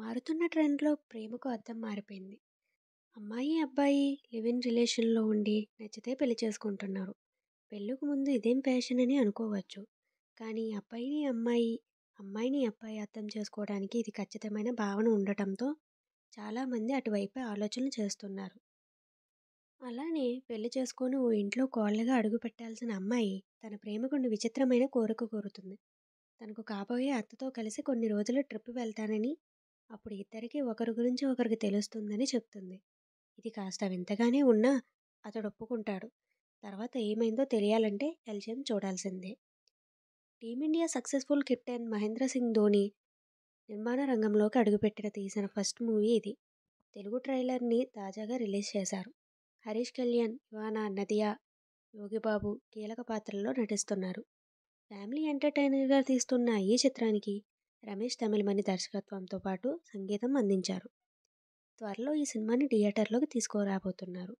మారుతున్న ట్రెండ్లో ప్రేమకు అర్థం మారిపోయింది అమ్మాయి అబ్బాయి లివ్ ఇన్ రిలేషన్లో ఉండి నచ్చితే పెళ్లి చేసుకుంటున్నారు పెళ్ళికి ముందు ఇదేం ఫ్యాషన్ అని అనుకోవచ్చు కానీ అబ్బాయిని అమ్మాయి అమ్మాయిని అబ్బాయి అర్థం చేసుకోవడానికి ఇది ఖచ్చితమైన భావన ఉండటంతో చాలామంది అటువైపే ఆలోచనలు చేస్తున్నారు అలానే పెళ్లి చేసుకొని ఓ ఇంట్లో కోళ్ళగా అడుగు పెట్టాల్సిన అమ్మాయి తన ప్రేమకుని విచిత్రమైన కోరిక కోరుతుంది తనకు కాబోయే అత్తతో కలిసి కొన్ని రోజులు ట్రిప్ వెళ్తానని అప్పుడు ఇద్దరికీ ఒకరి గురించి ఒకరికి తెలుస్తుందని చెప్తుంది ఇది కాస్త వింతగానే ఉన్నా అతడు ఒప్పుకుంటాడు తర్వాత ఏమైందో తెలియాలంటే ఎల్జిఎం చూడాల్సిందే team India successful captain Mahendra Singh Dhoni నిర్మాణ రంగంలోకి అడుగుపెట్టిన తీసిన ఫస్ట్ మూవీ ఇది తెలుగు ట్రైలర్ని తాజాగా రిలీజ్ చేశారు హరీష్ కళ్యాణ్ యువానా నదియా యోగిబాబు కీలక పాత్రల్లో నటిస్తున్నారు ఫ్యామిలీ ఎంటర్టైనర్గా తీస్తున్న ఈ చిత్రానికి రమేష్ తమిళమణి దర్శకత్వంతో పాటు సంగీతం అందించారు త్వరలో ఈ సినిమాని థియేటర్లోకి తీసుకురాబోతున్నారు